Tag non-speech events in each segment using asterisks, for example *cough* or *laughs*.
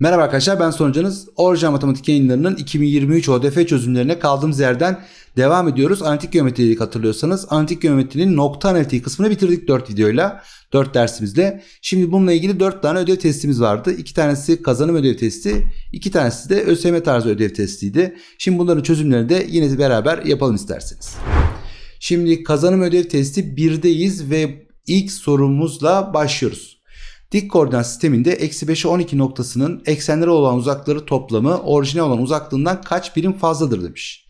Merhaba arkadaşlar ben sonucanız. Orja Matematik yayınlarının 2023 ODF çözümlerine kaldığımız yerden devam ediyoruz. Analitik geometri dedik hatırlıyorsanız. Analitik geometrinin nokta analitiği kısmını bitirdik 4 videoyla. 4 dersimizle. Şimdi bununla ilgili 4 tane ödev testimiz vardı. 2 tanesi kazanım ödev testi. 2 tanesi de ÖSYM tarzı ödev testiydi. Şimdi bunların çözümlerini de yine beraber yapalım isterseniz. Şimdi kazanım ödev testi 1'deyiz ve ilk sorumuzla başlıyoruz. Dik koordinat sisteminde eksi 5'e 12 noktasının eksenlere olan uzakları toplamı orijine olan uzaklığından kaç birim fazladır demiş.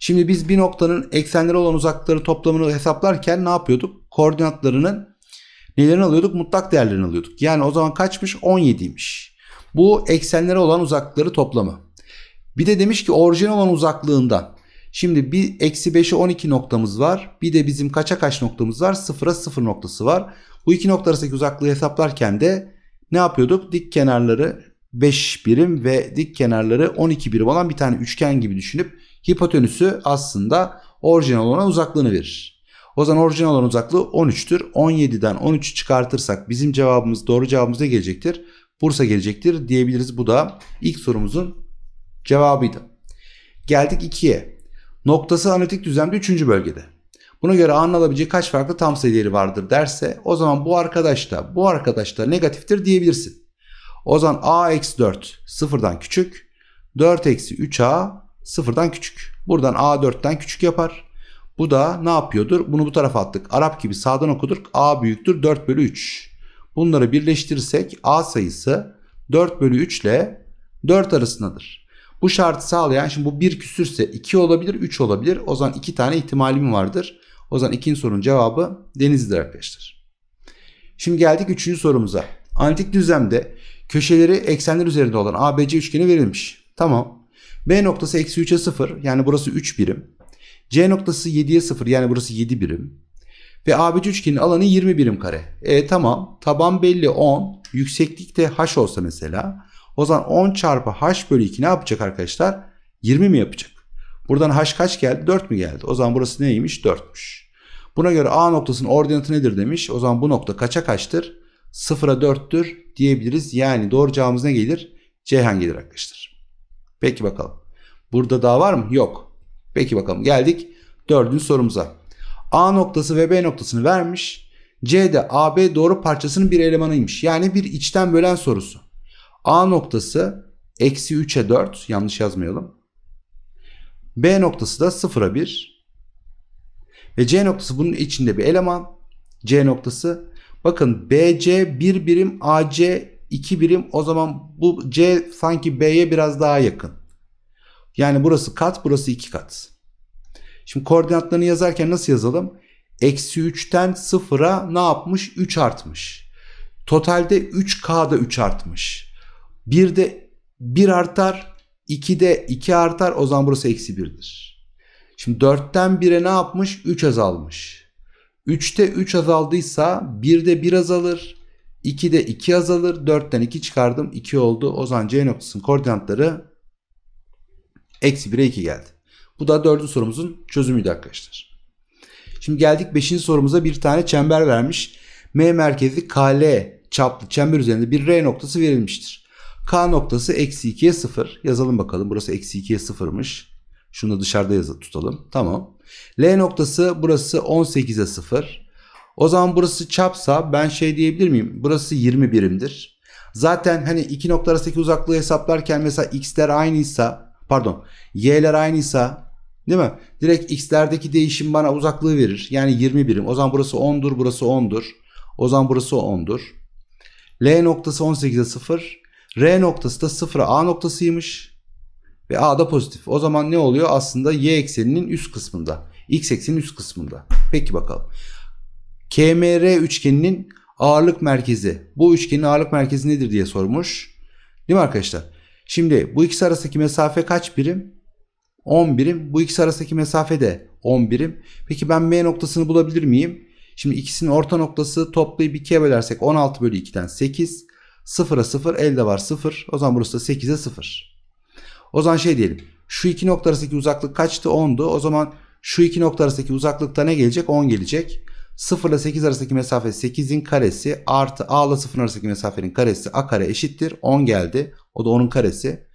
Şimdi biz bir noktanın eksenlere olan uzakları toplamını hesaplarken ne yapıyorduk? Koordinatlarının nelerini alıyorduk? Mutlak değerlerini alıyorduk. Yani o zaman kaçmış? 17'ymiş. Bu eksenlere olan uzakları toplamı. Bir de demiş ki orijine olan uzaklığından. Şimdi bir eksi 5'e 12 noktamız var. Bir de bizim kaça kaç noktamız var? 0'a 0 noktası var. Bu iki nokta arasındaki uzaklığı hesaplarken de ne yapıyorduk? Dik kenarları 5 birim ve dik kenarları 12 birim olan bir tane üçgen gibi düşünüp hipotenüsü aslında orijinal olan uzaklığını verir. O zaman orijinal olan uzaklığı 13'tür. 17'den 13'ü çıkartırsak bizim cevabımız doğru cevabımız ne gelecektir? Bursa gelecektir diyebiliriz. Bu da ilk sorumuzun cevabıydı. Geldik 2'ye. Noktası analitik düzlemde 3. bölgede. Buna göre A'nın kaç farklı tam sayı değeri vardır derse o zaman bu arkadaş da bu arkadaş da negatiftir diyebilirsin. O zaman A eksi 4 sıfırdan küçük. 4 eksi 3A sıfırdan küçük. Buradan A 4'ten küçük yapar. Bu da ne yapıyordur? Bunu bu tarafa attık. Arap gibi sağdan okuduk. A büyüktür 4 bölü 3. Bunları birleştirirsek A sayısı 4 bölü 3 ile 4 arasındadır. Bu şartı sağlayan şimdi bu 1 küsürse 2 olabilir 3 olabilir. O zaman 2 tane ihtimalim vardır. O zaman ikinci sorunun cevabı denizdir arkadaşlar. Şimdi geldik üçüncü sorumuza. Antik düzlemde köşeleri eksenler üzerinde olan ABC üçgeni verilmiş. Tamam. B noktası eksi 3'e 0 yani burası 3 birim. C noktası 7'ye 0 yani burası 7 birim. Ve ABC üçgenin alanı 20 birim kare. E tamam taban belli 10 yükseklik de h olsa mesela o zaman 10 çarpı h bölü 2 ne yapacak arkadaşlar? 20 mi yapacak? Buradan h kaç geldi? 4 mü geldi? O zaman burası neymiş? 4'müş. Buna göre A noktasının ordinatı nedir demiş. O zaman bu nokta kaça kaçtır? 0'a 4'tür diyebiliriz. Yani doğru cevabımız ne gelir? C gelir arkadaşlar. Peki bakalım. Burada daha var mı? Yok. Peki bakalım geldik dördüncü sorumuza. A noktası ve B noktasını vermiş. C de AB doğru parçasının bir elemanıymış. Yani bir içten bölen sorusu. A noktası eksi 3'e 4 yanlış yazmayalım. B noktası da 0'a 1. Ve C noktası bunun içinde bir eleman. C noktası. Bakın BC 1 birim AC 2 birim o zaman bu C sanki B'ye biraz daha yakın. Yani burası kat burası 2 kat. Şimdi koordinatlarını yazarken nasıl yazalım? Eksi 3'ten 0'a ne yapmış? 3 artmış. Totalde 3K'da 3 artmış. Bir de 1 artar 2'de 2 artar o zaman burası eksi 1'dir. Şimdi 4'ten 1'e ne yapmış? 3 azalmış. 3'te 3 azaldıysa 1'de 1 azalır. 2'de 2 azalır. 4'ten 2 çıkardım. 2 oldu. O zaman C noktasının koordinatları eksi 1'e 2 geldi. Bu da 4. sorumuzun çözümüydü arkadaşlar. Şimdi geldik 5. sorumuza bir tane çember vermiş. M merkezi KL çaplı çember üzerinde bir R noktası verilmiştir. K noktası eksi 2'ye 0. Yazalım bakalım. Burası eksi 2'ye 0'mış. Şunu da dışarıda yazı tutalım. Tamam. L noktası burası 18'e 0. O zaman burası çapsa ben şey diyebilir miyim? Burası 20 birimdir. Zaten hani iki nokta arasındaki uzaklığı hesaplarken mesela x'ler aynıysa pardon y'ler aynıysa değil mi? Direkt x'lerdeki değişim bana uzaklığı verir. Yani 20 birim. O zaman burası 10'dur burası 10'dur. O zaman burası 10'dur. L noktası 18'e 0. R noktası da 0'a A noktasıymış. Ve A da pozitif. O zaman ne oluyor? Aslında Y ekseninin üst kısmında. X ekseninin üst kısmında. Peki bakalım. KMR üçgeninin ağırlık merkezi. Bu üçgenin ağırlık merkezi nedir diye sormuş. Değil mi arkadaşlar? Şimdi bu ikisi arasındaki mesafe kaç birim? 10 birim. Bu ikisi arasındaki mesafe de 10 birim. Peki ben M noktasını bulabilir miyim? Şimdi ikisinin orta noktası toplayıp 2'ye bölersek 16 bölü 2'den 8. 0'a 0 elde var 0. O zaman burası da 8'e 0. O zaman şey diyelim. Şu iki nokta arasındaki uzaklık kaçtı? 10'du. O zaman şu iki nokta arasındaki uzaklıkta ne gelecek? 10 gelecek. 0 ile 8 arasındaki mesafe 8'in karesi artı a ile 0 arasındaki mesafenin karesi a kare eşittir. 10 geldi. O da onun karesi.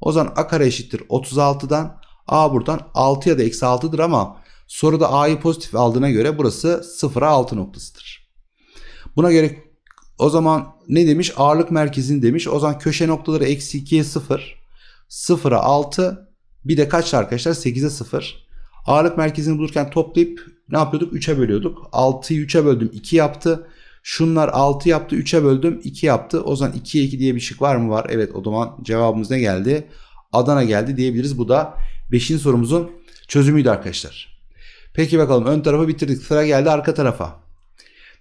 O zaman a kare eşittir 36'dan. a buradan 6 ya da eksi 6'dır ama soruda a'yı pozitif aldığına göre burası 0'a 6 noktasıdır. Buna göre o zaman ne demiş? Ağırlık merkezini demiş. O zaman köşe noktaları eksi 2'ye 0. 0'a 6. Bir de kaçtı arkadaşlar? 8'e 0. Ağırlık merkezini bulurken toplayıp ne yapıyorduk? 3'e bölüyorduk. 6'yı 3'e böldüm 2 yaptı. Şunlar 6 yaptı 3'e böldüm 2 yaptı. O zaman 2'ye 2 diye bir şık var mı? Var. Evet o zaman cevabımız ne geldi? Adana geldi diyebiliriz. Bu da 5. sorumuzun çözümüydü arkadaşlar. Peki bakalım ön tarafı bitirdik. Sıra geldi arka tarafa.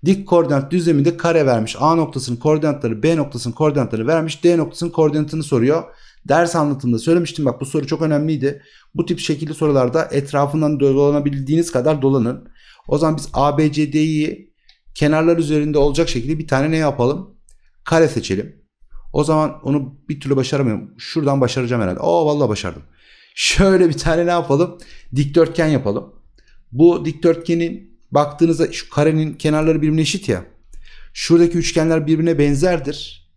Dik koordinat düzleminde kare vermiş. A noktasının koordinatları B noktasının koordinatları vermiş. D noktasının koordinatını soruyor. Ders anlatımında söylemiştim bak bu soru çok önemliydi. Bu tip şekilli sorularda etrafından dolanabildiğiniz kadar dolanın. O zaman biz ABCD'yi kenarlar üzerinde olacak şekilde bir tane ne yapalım? Kare seçelim. O zaman onu bir türlü başaramıyorum. Şuradan başaracağım herhalde. Oo vallahi başardım. Şöyle bir tane ne yapalım? Dikdörtgen yapalım. Bu dikdörtgenin Baktığınızda şu karenin kenarları birbirine eşit ya. Şuradaki üçgenler birbirine benzerdir.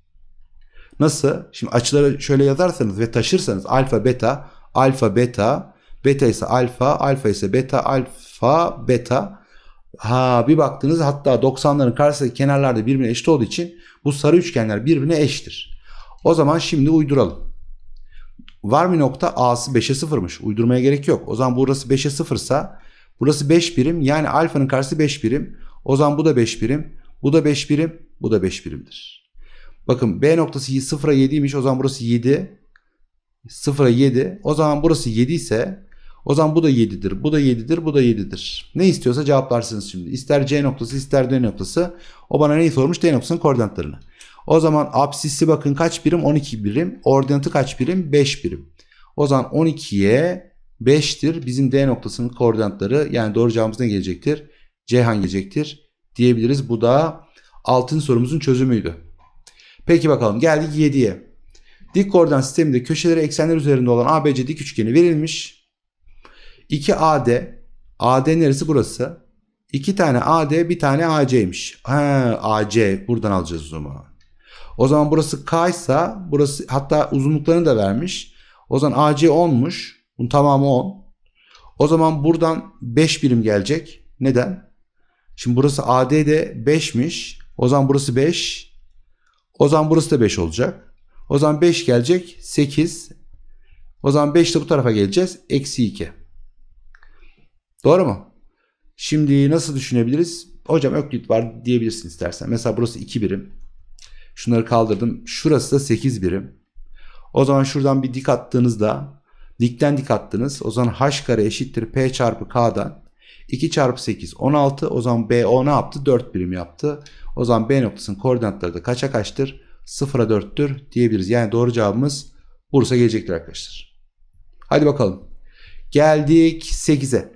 Nasıl? Şimdi açıları şöyle yazarsanız ve taşırsanız alfa beta, alfa beta, beta ise alfa, alfa ise beta, alfa beta. Ha bir baktınız hatta 90'ların karşısındaki kenarlarda birbirine eşit olduğu için bu sarı üçgenler birbirine eşittir. O zaman şimdi uyduralım. Var mı nokta A'sı 5'e 0'mış. Uydurmaya gerek yok. O zaman burası 5'e 0 Burası 5 birim. Yani alfanın karşısı 5 birim. O zaman bu da 5 birim. Bu da 5 birim. Bu da 5 birimdir. Bakın B noktası 0'a 7'ymiş. O zaman burası 7. 0'a 7. O zaman burası 7 ise o zaman bu da 7'dir. Bu da 7'dir. Bu da 7'dir. Ne istiyorsa cevaplarsınız şimdi. İster C noktası ister D noktası. O bana neyi sormuş? D noktasının koordinatlarını. O zaman absisi bakın kaç birim? 12 birim. Ordinatı kaç birim? 5 birim. O zaman 12'ye 5'tir. Bizim D noktasının koordinatları yani doğru cevabımız ne gelecektir? Ceyhan gelecektir diyebiliriz. Bu da altın sorumuzun çözümüydü. Peki bakalım geldik 7'ye. Dik koordinat sisteminde köşeleri eksenler üzerinde olan ABC dik üçgeni verilmiş. 2 AD. AD neresi burası? 2 tane AD bir tane AC'ymiş. AC buradan alacağız o zaman. O zaman burası K ise burası hatta uzunluklarını da vermiş. O zaman AC 10'muş. Bunun tamamı 10. O zaman buradan 5 birim gelecek. Neden? Şimdi burası AD'de 5'miş. O zaman burası 5. O zaman burası da 5 olacak. O zaman 5 gelecek. 8. O zaman 5 de bu tarafa geleceğiz. Eksi 2. Doğru mu? Şimdi nasıl düşünebiliriz? Hocam öklit var diyebilirsin istersen. Mesela burası 2 birim. Şunları kaldırdım. Şurası da 8 birim. O zaman şuradan bir dik attığınızda Dikten dik attınız. O zaman h kare eşittir p çarpı k'dan 2 çarpı 8 16. O zaman b o ne yaptı? 4 birim yaptı. O zaman b noktasının koordinatları da kaça kaçtır? 0'a 4'tür diyebiliriz. Yani doğru cevabımız Bursa gelecektir arkadaşlar. Hadi bakalım. Geldik 8'e.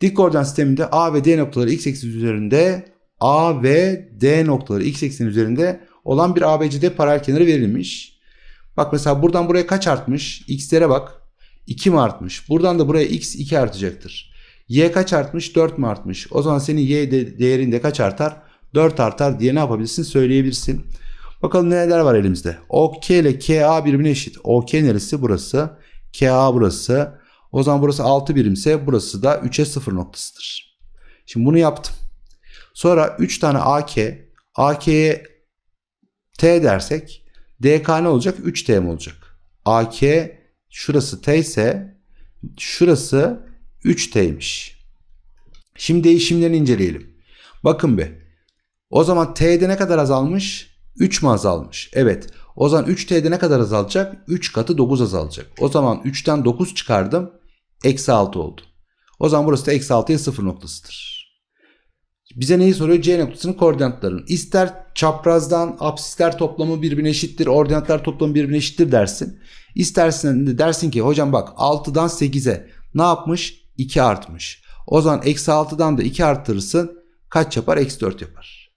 Dik koordinat sisteminde A ve D noktaları x ekseni üzerinde A ve D noktaları x ekseni üzerinde olan bir ABCD paralel kenarı verilmiş. Bak mesela buradan buraya kaç artmış? X'lere bak. 2 mi artmış? Buradan da buraya x 2 artacaktır. Y kaç artmış? 4 mü artmış? O zaman senin y de değerinde kaç artar? 4 artar diye ne yapabilirsin? Söyleyebilirsin. Bakalım neler var elimizde. OK ile KA birbirine eşit. OK neresi? Burası. KA burası. O zaman burası 6 birimse burası da 3'e 0 noktasıdır. Şimdi bunu yaptım. Sonra 3 tane AK. AK'ye T dersek DK ne olacak? 3T mi olacak? AK Şurası t ise şurası 3t'ymiş. Şimdi değişimlerini inceleyelim. Bakın be. O zaman t'de ne kadar azalmış? 3 mü azalmış? Evet. O zaman 3t'de ne kadar azalacak? 3 katı 9 azalacak. O zaman 3'ten 9 çıkardım. Eksi 6 oldu. O zaman burası da eksi 6'ya 0 noktasıdır. Bize neyi soruyor? C noktasının koordinatlarını. İster çaprazdan absisler toplamı birbirine eşittir, ordinatlar toplamı birbirine eşittir dersin. İstersen de dersin ki hocam bak 6'dan 8'e ne yapmış? 2 artmış. O zaman eksi 6'dan da 2 arttırırsın. Kaç yapar? Eksi 4 yapar.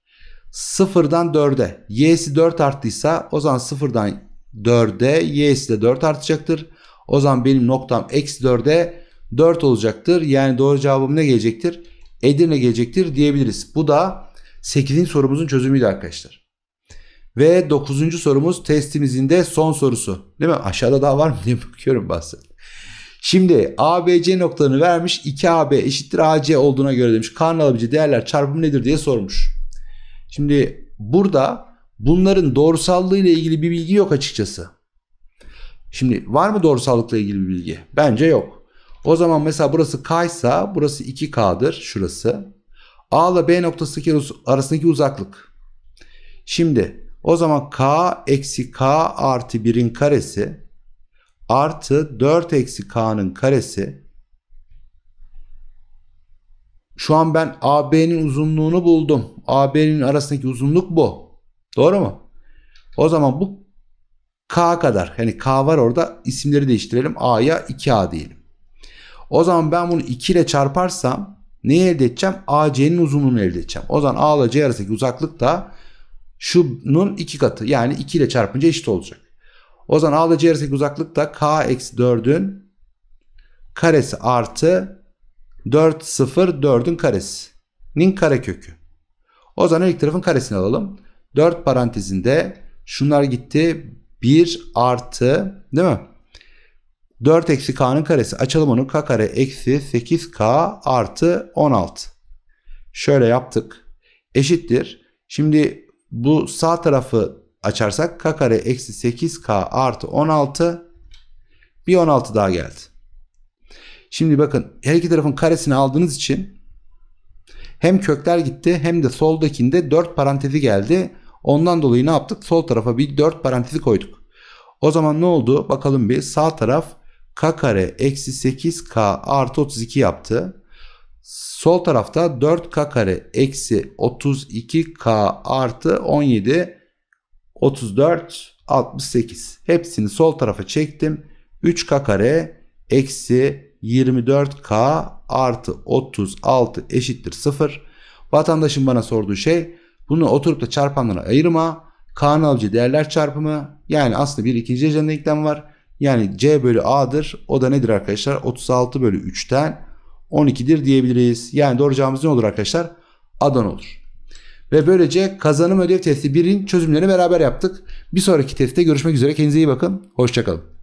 0'dan 4'e y'si 4 arttıysa o zaman 0'dan 4'e y'si de 4 artacaktır. O zaman benim noktam eksi 4'e 4 olacaktır. Yani doğru cevabım ne gelecektir? Edirne gelecektir diyebiliriz. Bu da 8. sorumuzun çözümüydü arkadaşlar. Ve dokuzuncu sorumuz testimizin de son sorusu. Değil mi? Aşağıda daha var mı diye *laughs* bakıyorum bahset. Şimdi ABC noktalarını vermiş 2AB eşittir AC olduğuna göre demiş. K'nın alabileceği değerler çarpımı nedir diye sormuş. Şimdi burada bunların doğrusallığı ile ilgili bir bilgi yok açıkçası. Şimdi var mı doğrusallıkla ilgili bir bilgi? Bence yok. O zaman mesela burası K ise burası 2K'dır şurası. A ile B noktası arasındaki uzaklık. Şimdi o zaman k eksi k artı 1'in karesi artı 4 eksi k'nın karesi. Şu an ben AB'nin uzunluğunu buldum. AB'nin arasındaki uzunluk bu. Doğru mu? O zaman bu k kadar. Yani k var orada isimleri değiştirelim. A'ya 2a diyelim. O zaman ben bunu 2 ile çarparsam neyi elde edeceğim? AC'nin uzunluğunu elde edeceğim. O zaman A ile C arasındaki uzaklık da şunun iki katı yani 2 ile çarpınca eşit olacak. O zaman A ile C arasındaki uzaklık da K eksi 4'ün karesi artı 4 0 4'ün karesinin karekökü. O zaman ilk tarafın karesini alalım. 4 parantezinde şunlar gitti 1 artı değil mi? 4 eksi k'nın karesi açalım onu k kare eksi 8k artı 16. Şöyle yaptık. Eşittir. Şimdi bu sağ tarafı açarsak k kare eksi 8k artı 16 bir 16 daha geldi. Şimdi bakın her iki tarafın karesini aldığınız için hem kökler gitti hem de soldakinde 4 parantezi geldi. Ondan dolayı ne yaptık? Sol tarafa bir 4 parantezi koyduk. O zaman ne oldu? Bakalım bir sağ taraf k kare eksi 8k artı 32 yaptı. Sol tarafta 4k kare eksi 32k artı 17 34 68. Hepsini sol tarafa çektim. 3k kare eksi 24k artı 36 eşittir 0. Vatandaşın bana sorduğu şey bunu oturup da çarpanlara ayırma. K'nın alıcı değerler çarpımı yani aslında bir ikinci dereceden denklem var. Yani C bölü A'dır. O da nedir arkadaşlar? 36 bölü 3'ten 12'dir diyebiliriz. Yani doğru cevabımız ne olur arkadaşlar? Adana olur. Ve böylece kazanım ödev testi 1'in çözümlerini beraber yaptık. Bir sonraki testte görüşmek üzere. Kendinize iyi bakın. Hoşçakalın.